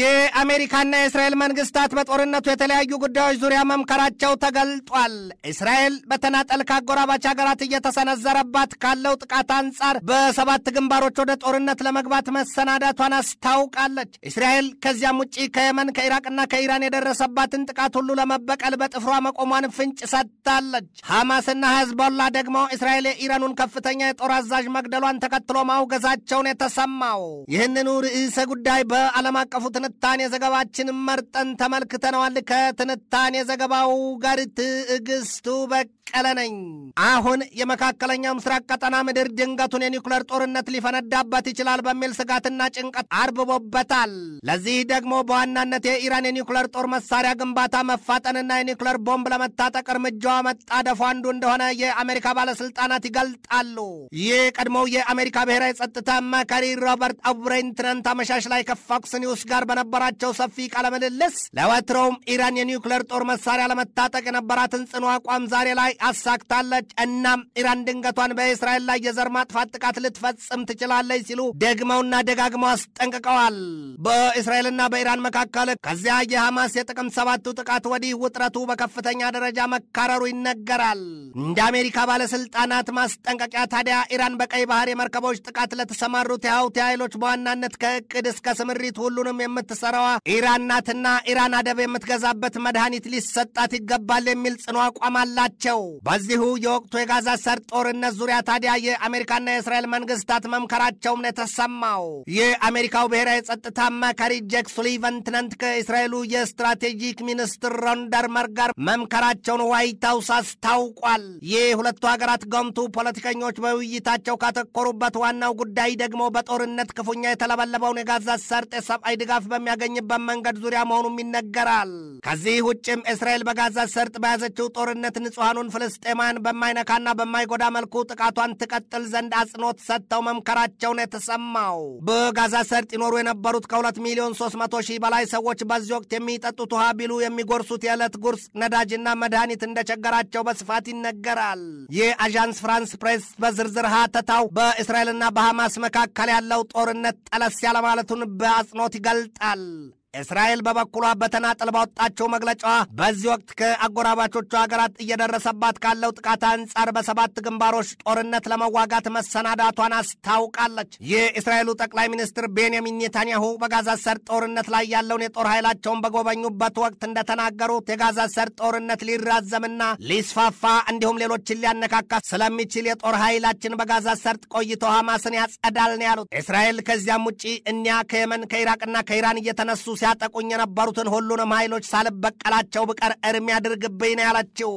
የአሜሪካና የእስራኤል መንግስታት በጦርነቱ የተለያዩ ጉዳዮች ዙሪያ መምከራቸው ተገልጧል። እስራኤል በተናጠል ከአጎራባች ሀገራት እየተሰነዘረባት ካለው ጥቃት አንጻር በሰባት ግንባሮች ወደ ጦርነት ለመግባት መሰናዳቷን አስታውቃለች። እስራኤል ከዚያም ውጪ ከየመን ከኢራቅና ከኢራን የደረሰባትን ጥቃት ሁሉ ለመበቀል በጥፍሯ መቆሟን ፍንጭ ሰጥታለች። ሐማስና ሄዝቦላ ደግሞ እስራኤል የኢራኑን ከፍተኛ የጦር አዛዥ መግደሏን ተከትሎ ማውገዛቸውን የተሰማው ይህንኑ ርዕሰ ጉዳይ በዓለም አቀፉ የትንታኔ የዘገባችን መርጠን ተመልክተነዋል። ከትንታኔ ዘገባው ጋር ትዕግስቱ በቀለ ነኝ። አሁን የመካከለኛው ምስራቅ ቀጠና ምድር ድንገቱን የኒውክለር ጦርነት ሊፈነዳበት ይችላል በሚል ስጋትና ጭንቀት አርብቦበታል። ለዚህ ደግሞ በዋናነት የኢራን የኒውክለር ጦር መሳሪያ ግንባታ መፋጠንና የኒውክለር ቦምብ ለመታጠቅ እርምጃዋ መጣደፉ አንዱ እንደሆነ የአሜሪካ ባለስልጣናት ይገልጣሉ። ይህ ቀድሞው የአሜሪካ ብሔራዊ ጸጥታ መካሪ ሮበርት አብሬን ትናንት አመሻሽ ላይ ከፎክስ ኒውስ ጋር በነበራቸው ሰፊ ቃለምልልስ ለወትሮውም ኢራን የኒውክሌር ጦር መሳሪያ ለመታጠቅ የነበራትን ጽኑ አቋም ዛሬ ላይ አሳክታለች። እናም ኢራን ድንገቷን በእስራኤል ላይ የዘር ማጥፋት ጥቃት ልትፈጽም ትችላለች ሲሉ ደግመውና ደጋግመው አስጠንቅቀዋል። በእስራኤልና በኢራን መካከል ከዚያ የሐማስ የጥቅምት ሰባቱ ጥቃት ወዲህ ውጥረቱ በከፍተኛ ደረጃ መካረሩ ይነገራል። እንደ አሜሪካ ባለስልጣናት ማስጠንቀቂያ ታዲያ ኢራን በቀይ ባህር የመርከቦች ጥቃት ለተሰማሩት የሁቲ ኃይሎች በዋናነት ከእቅድ እስከ ስምሪት ሁሉንም የምት የምትሰራዋ ኢራን ናትና ኢራን አደብ የምትገዛበት መድኃኒት ሊሰጣት ይገባል የሚል ጽኑ አቋም አላቸው። በዚሁ የወቅቱ የጋዛ ሰርጥ ጦርነት ዙሪያ ታዲያ የአሜሪካና የእስራኤል መንግስታት መምከራቸውም ነው የተሰማው። የአሜሪካው ብሔራዊ ጸጥታ አማካሪ ጄክ ሱሊቨን ትናንት ከእስራኤሉ የስትራቴጂክ ሚኒስትር ሮን ጋር መምከራቸውን ዋይት ሀውስ አስታውቋል። የሁለቱ ሀገራት ገምቱ ፖለቲከኞች በውይይታቸው ካተኮሩበት ዋናው ጉዳይ ደግሞ በጦርነት ክፉኛ የተለበለበውን የጋዛ ሰርጥ የሰብአዊ ድጋፍ በሚያገኝበት መንገድ ዙሪያ መሆኑም ይነገራል። ከዚህ ውጭም እስራኤል በጋዛ ሰርጥ በያዘችው ጦርነት ንጹሐኑን ፍልስጤማውያን በማይነካና በማይጎዳ መልኩ ጥቃቷን ትቀጥል ዘንድ አጽንኦት ሰጥተው መምከራቸውን የተሰማው በጋዛ ሰርጥ ይኖሩ የነበሩት ከሁለት ሚሊዮን 300 ሺህ በላይ ሰዎች በዚህ ወቅት የሚጠጡት ውሃ ቢሉ የሚጎርሱት የዕለት ጉርስ ነዳጅና መድኃኒት እንደቸገራቸው በስፋት ይነገራል። አዣንስ ፍራንስ ፕሬስ በዝርዝር ሀተታው በእስራኤልና በሐማስ መካከል ያለው ጦርነት ጠለስ ያለማለቱን በአጽንኦት ይገልጣል። อัล እስራኤል በበኩሏ በተናጠል ባወጣቸው መግለጫዋ በዚህ ወቅት ከአጎራባቾቹ ሀገራት እየደረሰባት ካለው ጥቃት አንጻር በሰባት ግንባሮች ጦርነት ለመዋጋት መሰናዳቷን አስታውቃለች። የእስራኤሉ ጠቅላይ ሚኒስትር ቤንያሚን ኔታንያሁ በጋዛ ሰርጥ ጦርነት ላይ ያለውን የጦር ኃይላቸውን በጎበኙበት ወቅት እንደተናገሩት የጋዛ ሰርጥ ጦርነት ሊራዘምና ሊስፋፋ እንዲሁም ሌሎችን ሊያነካካ ስለሚችል የጦር ኃይላችን በጋዛ ሰርጥ ቆይቶ ሐማስን ያጸዳል ነው ያሉት። እስራኤል ከዚያም ውጪ እኒያ ከየመን ከኢራቅና ከኢራን እየተነሱ ሲያጠቁኝ የነበሩትን ሁሉንም ኃይሎች ሳልበቀላቸው ብቀር እርም ያድርግብኝ ነው ያለችው።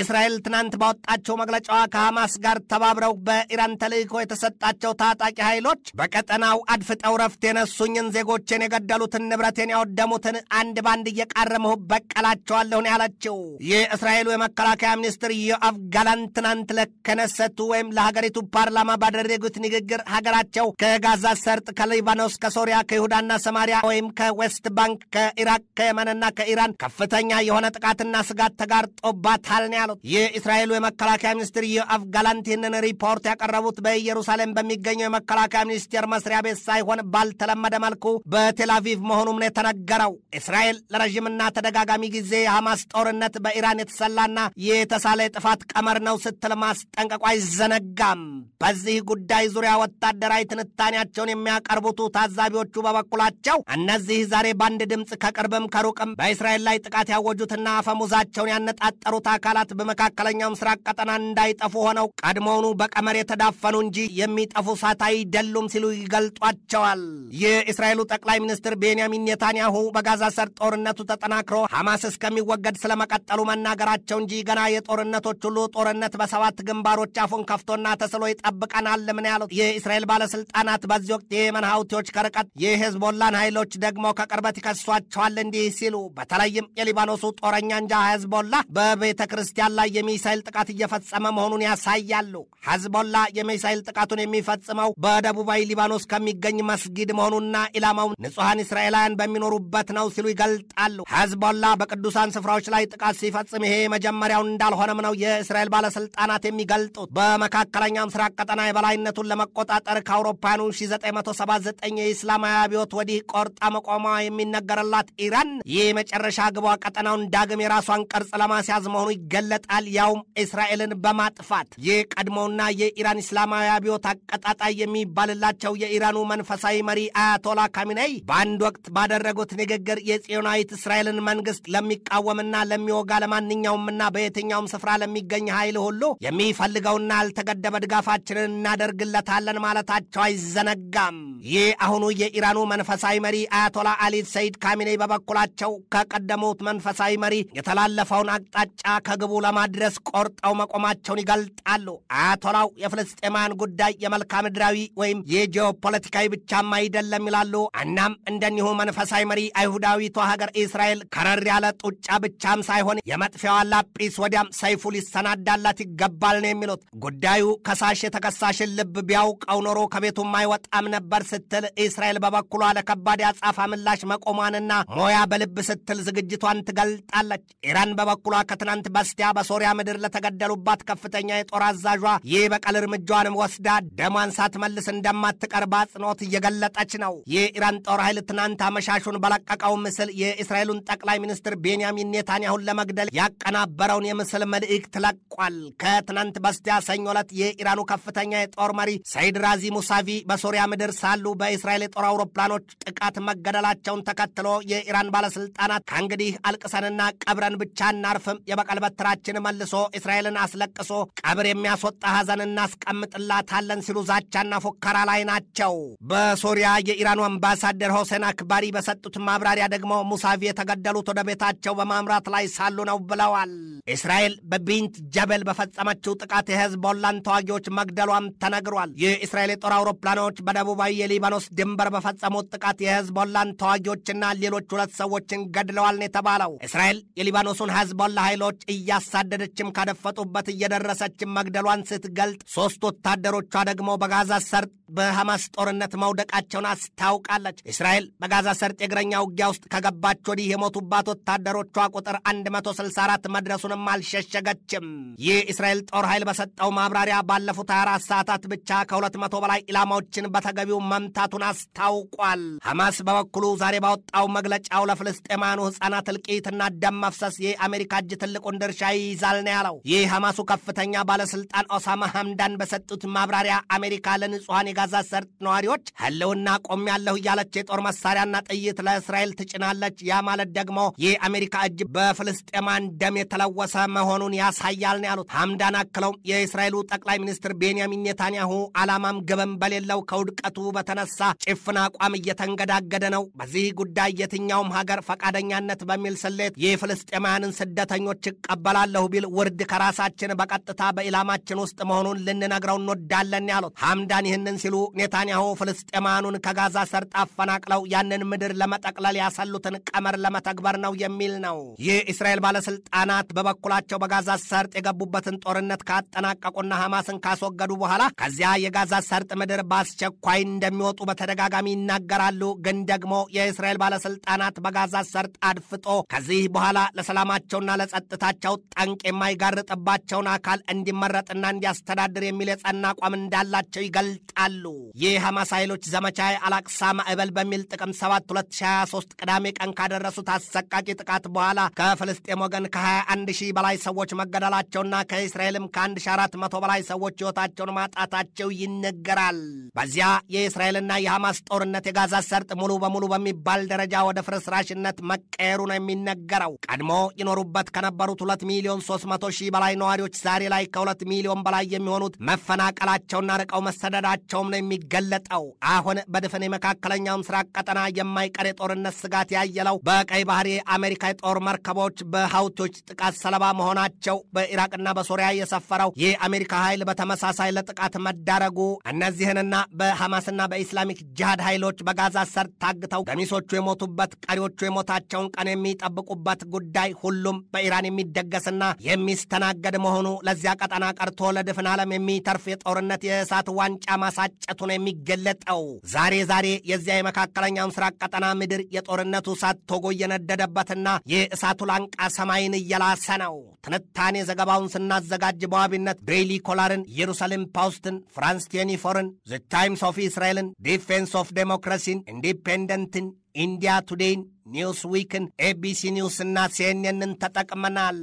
እስራኤል ትናንት ባወጣቸው መግለጫዋ ከሐማስ ጋር ተባብረው በኢራን ተልእኮ የተሰጣቸው ታጣቂ ኃይሎች በቀጠናው አድፍጠው ረፍት የነሱኝን ዜጎችን የገደሉትን ንብረቴን ያወደሙትን አንድ ባንድ እየቃረምሁ በቀላቸዋለሁ ነው ያለችው። የእስራኤሉ የመከላከያ ሚኒስትር ዮአፍ ጋላንት ትናንት ለከነሰቱ ወይም ለሀገሪቱ ፓርላማ ባደረጉት ንግግር ሀገራቸው ከጋዛ ሰርጥ፣ ከሊባኖስ፣ ከሶሪያ፣ ከይሁዳና ሰማሪያ ወይም ከዌስት መንግስት ባንክ ከኢራቅ ከየመንና ከኢራን ከፍተኛ የሆነ ጥቃትና ስጋት ተጋርጦባታል ነው ያሉት። የእስራኤሉ የመከላከያ ሚኒስትር ዮአፍ ጋላንት ይህንን ሪፖርት ያቀረቡት በኢየሩሳሌም በሚገኘው የመከላከያ ሚኒስቴር መስሪያ ቤት ሳይሆን ባልተለመደ መልኩ በቴላቪቭ መሆኑም ነው የተነገረው። እስራኤል ለረዥምና ተደጋጋሚ ጊዜ የሐማስ ጦርነት በኢራን የተሰላና የተሳለ የጥፋት ቀመር ነው ስትል ማስጠንቀቁ አይዘነጋም። በዚህ ጉዳይ ዙሪያ ወታደራዊ ትንታኔያቸውን የሚያቀርቡት ታዛቢዎቹ በበኩላቸው እነዚህ ዛሬ በአንድ ድምፅ ከቅርብም ከሩቅም በእስራኤል ላይ ጥቃት ያወጁትና አፈሙዛቸውን ያነጣጠሩት አካላት በመካከለኛው ምስራቅ ቀጠና እንዳይጠፉ ሆነው ቀድሞውኑ በቀመር የተዳፈኑ እንጂ የሚጠፉ ሳት አይደሉም ሲሉ ይገልጧቸዋል። የእስራኤሉ ጠቅላይ ሚኒስትር ቤንያሚን ኔታንያሁ በጋዛ ሰርጥ ጦርነቱ ተጠናክሮ ሐማስ እስከሚወገድ ስለመቀጠሉ መናገራቸው እንጂ ገና የጦርነቶች ሁሉ ጦርነት በሰባት ግንባሮች አፉን ከፍቶና ተስሎ ይጠብቀናል ምን ያሉት የእስራኤል ባለስልጣናት በዚህ ወቅት የየመን ሀውቲዎች ከርቀት የሄዝቦላን ኃይሎች ደግሞ ከቅርብ በቅርበት ይከሷቸዋል። እንዲህ ሲሉ በተለይም የሊባኖሱ ጦረኛ እንጃ ሄዝቦላ በቤተ ክርስቲያን ላይ የሚሳይል ጥቃት እየፈጸመ መሆኑን ያሳያሉ። ሄዝቦላ የሚሳይል ጥቃቱን የሚፈጽመው በደቡባዊ ሊባኖስ ከሚገኝ መስጊድ መሆኑና ኢላማው ንጹሐን እስራኤላውያን በሚኖሩበት ነው ሲሉ ይገልጣሉ። ሄዝቦላ በቅዱሳን ስፍራዎች ላይ ጥቃት ሲፈጽም ይሄ መጀመሪያውን እንዳልሆነም ነው የእስራኤል ባለስልጣናት የሚገልጡት። በመካከለኛ ምስራቅ ቀጠና የበላይነቱን ለመቆጣጠር ከአውሮፓውያኑ 1979 የኢስላማዊ አብዮት ወዲህ ቆርጣ መቆሟ የሚነገርላት ኢራን የመጨረሻ ግቧ ቀጠናውን ዳግም የራሷን ቅርጽ ለማስያዝ መሆኑ ይገለጣል። ያውም እስራኤልን በማጥፋት የቀድሞውና የኢራን እስላማዊ አብዮት አቀጣጣይ የሚባልላቸው የኢራኑ መንፈሳዊ መሪ አያቶላ ካሚናይ በአንድ ወቅት ባደረጉት ንግግር የጽዮናዊት እስራኤልን መንግስት ለሚቃወምና ለሚወጋ ለማንኛውምና በየትኛውም ስፍራ ለሚገኝ ኃይል ሁሉ የሚፈልገውና ያልተገደበ ድጋፋችንን እናደርግለታለን ማለታቸው አይዘነጋም። ይህ አሁኑ የኢራኑ መንፈሳዊ መሪ አያቶላ አሊ አብዱልአዚዝ ሰይድ ካሚኔ በበኩላቸው ከቀደሙት መንፈሳዊ መሪ የተላለፈውን አቅጣጫ ከግቡ ለማድረስ ቆርጠው መቆማቸውን ይገልጣሉ። አያቶላው የፍልስጤማውያን ጉዳይ የመልክዓ ምድራዊ ወይም የጂኦፖለቲካዊ ብቻም አይደለም ይላሉ። እናም እንደኒሁ መንፈሳዊ መሪ አይሁዳዊቷ ሀገር እስራኤል ከረር ያለ ጡጫ ብቻም ሳይሆን የመጥፊያዋ ላጲስ ወዲያም ሰይፉ ሊሰናዳላት ይገባል ነው የሚሉት። ጉዳዩ ከሳሽ የተከሳሽን ልብ ቢያውቀው ኖሮ ከቤቱም አይወጣም ነበር ስትል እስራኤል በበኩሏ ለከባድ የአጻፋ ምላሽ መቆሟንና ሞያ በልብ ስትል ዝግጅቷን ትገልጣለች። ኢራን በበኩሏ ከትናንት በስቲያ በሶሪያ ምድር ለተገደሉባት ከፍተኛ የጦር አዛዧ ይህ በቀል እርምጃዋን ወስዳ ደሟን ሳትመልስ እንደማትቀር በአጽንኦት እየገለጠች ነው። የኢራን ጦር ኃይል ትናንት አመሻሹን በለቀቀው ምስል የእስራኤሉን ጠቅላይ ሚኒስትር ቤንያሚን ኔታንያሁን ለመግደል ያቀናበረውን የምስል መልእክት ለቋል። ከትናንት በስቲያ ሰኞ ዕለት የኢራኑ ከፍተኛ የጦር መሪ ሰይድ ራዚ ሙሳቪ በሶሪያ ምድር ሳሉ በእስራኤል የጦር አውሮፕላኖች ጥቃት መገደላቸው ጉዳዩን ተከትሎ የኢራን ባለስልጣናት ከእንግዲህ አልቅሰንና ቀብረን ብቻ እናርፍም፣ የበቀል በትራችን መልሶ እስራኤልን አስለቅሶ ቀብር የሚያስወጣ ሐዘን እናስቀምጥላታለን ሲሉ ዛቻና ፉከራ ላይ ናቸው። በሶሪያ የኢራኑ አምባሳደር ሆሴን አክባሪ በሰጡት ማብራሪያ ደግሞ ሙሳቪ የተገደሉት ወደ ቤታቸው በማምራት ላይ ሳሉ ነው ብለዋል። እስራኤል በቢንት ጀበል በፈጸመችው ጥቃት የሄዝቦላን ተዋጊዎች መግደሏም ተነግሯል። የእስራኤል የጦር አውሮፕላኖች በደቡባዊ የሊባኖስ ድንበር በፈጸሙት ጥቃት የሄዝቦላን ተዋጊ ተዋጊዎችና ሌሎች ሁለት ሰዎችን ገድለዋል ነው የተባለው። እስራኤል የሊባኖሱን ሐዝቦላ ኃይሎች እያሳደደችም ካደፈጡበት እየደረሰችም መግደሏን ስትገልጥ፣ ሦስት ወታደሮቿ ደግሞ በጋዛ ሰርጥ በሐማስ ጦርነት መውደቃቸውን አስታውቃለች። እስራኤል በጋዛ ሰርጥ የእግረኛ ውጊያ ውስጥ ከገባች ወዲህ የሞቱባት ወታደሮቿ ቁጥር 164 መድረሱንም አልሸሸገችም። ይህ የእስራኤል ጦር ኃይል በሰጠው ማብራሪያ ባለፉት 24 ሰዓታት ብቻ ከ200 በላይ ኢላማዎችን በተገቢው መምታቱን አስታውቋል። ሐማስ በበኩሉ ዛሬ ዛሬ ባወጣው መግለጫው ለፍልስጤማኑ ሕፃናት እልቂትና ደም መፍሰስ የአሜሪካ እጅ ትልቁን ድርሻ ይይዛል ነው ያለው። ይህ ሐማሱ ከፍተኛ ባለስልጣን ኦሳማ ሐምዳን በሰጡት ማብራሪያ አሜሪካ ለንጹሐን የጋዛ ሰርጥ ነዋሪዎች ህልውና ያለሁ እያለች የጦር መሳሪያና ጥይት ለእስራኤል ትጭናለች። ያ ማለት ደግሞ የአሜሪካ እጅ በፍልስጤማን ደም የተለወሰ መሆኑን ያሳያል ነው ያሉት። ሐምዳን አክለው የእስራኤሉ ጠቅላይ ሚኒስትር ቤንያሚን ኔታንያሁ ዓላማም ግብም በሌለው ከውድቀቱ በተነሳ ጭፍን አቋም እየተንገዳገደ ነው በዚህ ለዚህ ጉዳይ የትኛውም ሀገር ፈቃደኛነት በሚል ስሌት የፍልስጤማያንን ስደተኞች እቀበላለሁ ቢል ውርድ ከራሳችን በቀጥታ በኢላማችን ውስጥ መሆኑን ልንነግረው እንወዳለን ያሉት ሐምዳን ይህንን ሲሉ ኔታንያሁ ፍልስጤማያኑን ከጋዛ ሰርጥ አፈናቅለው ያንን ምድር ለመጠቅለል ያሰሉትን ቀመር ለመተግበር ነው የሚል ነው። የእስራኤል ባለስልጣናት በበኩላቸው በጋዛ ሰርጥ የገቡበትን ጦርነት ካጠናቀቁና ሐማስን ካስወገዱ በኋላ ከዚያ የጋዛ ሰርጥ ምድር በአስቸኳይ እንደሚወጡ በተደጋጋሚ ይናገራሉ። ግን ደግሞ የ የእስራኤል ባለሥልጣናት በጋዛ ሰርጥ አድፍጦ ከዚህ በኋላ ለሰላማቸውና ለጸጥታቸው ጠንቅ የማይጋርጥባቸውን አካል እንዲመረጥና እንዲያስተዳድር የሚል የጸና አቋም እንዳላቸው ይገልጣሉ። ይህ ሐማስ ኃይሎች ዘመቻ አላቅሳ ማዕበል በሚል ጥቅም 7 2023 ቅዳሜ ቀን ካደረሱት አሰቃቂ ጥቃት በኋላ ከፍልስጤም ወገን ከ21 ሺህ በላይ ሰዎች መገደላቸውና ከእስራኤልም ከ1400 በላይ ሰዎች ሕይወታቸውን ማጣታቸው ይነገራል። በዚያ የእስራኤልና የሐማስ ጦርነት የጋዛ ሰርጥ ሙሉ በሙሉ በሚባል በሚባል ደረጃ ወደ ፍርስራሽነት መቀየሩ ነው የሚነገረው። ቀድሞ ይኖሩበት ከነበሩት 2 ሚሊዮን 300 ሺህ በላይ ነዋሪዎች ዛሬ ላይ ከ2 ሚሊዮን በላይ የሚሆኑት መፈናቀላቸውና ርቀው መሰደዳቸውም ነው የሚገለጠው። አሁን በድፍን የመካከለኛው ምስራቅ ቀጠና የማይቀር የጦርነት ስጋት ያየለው በቀይ ባህር የአሜሪካ የጦር መርከቦች በሀውቶች ጥቃት ሰለባ መሆናቸው፣ በኢራቅና በሶሪያ የሰፈረው የአሜሪካ ኃይል በተመሳሳይ ለጥቃት መዳረጉ እነዚህንና በሐማስና በኢስላሚክ ጅሃድ ኃይሎች በጋዛ ሰርጥ ታግተው ገሚሶ ፖሊሶቹ የሞቱበት፣ ቀሪዎቹ የሞታቸውን ቀን የሚጠብቁበት ጉዳይ ሁሉም በኢራን የሚደገስና የሚስተናገድ መሆኑ ለዚያ ቀጠና ቀርቶ ለድፍን ዓለም የሚተርፍ የጦርነት የእሳት ዋንጫ ማሳጨቱ ነው የሚገለጠው። ዛሬ ዛሬ የዚያ የመካከለኛው ምስራቅ ቀጠና ምድር የጦርነቱ እሳት ቶጎ እየነደደበትና የእሳቱ ላንቃ ሰማይን እየላሰ ነው። ትንታኔ ዘገባውን ስናዘጋጅ በዋቢነት ዴይሊ ኮላርን፣ ኢየሩሳሌም ፓውስትን፣ ፍራንስ ቴኒፎርን፣ ዘ ታይምስ ኦፍ እስራኤልን፣ ዲፌንስ ኦፍ ዴሞክራሲን፣ ኢንዲፔንደንትን ኢንዲያ ቱዴይን፣ ኒውስ ዊክን፣ ኤቢሲ ኒውስ እና ሲኤንኤንን ተጠቅመናል።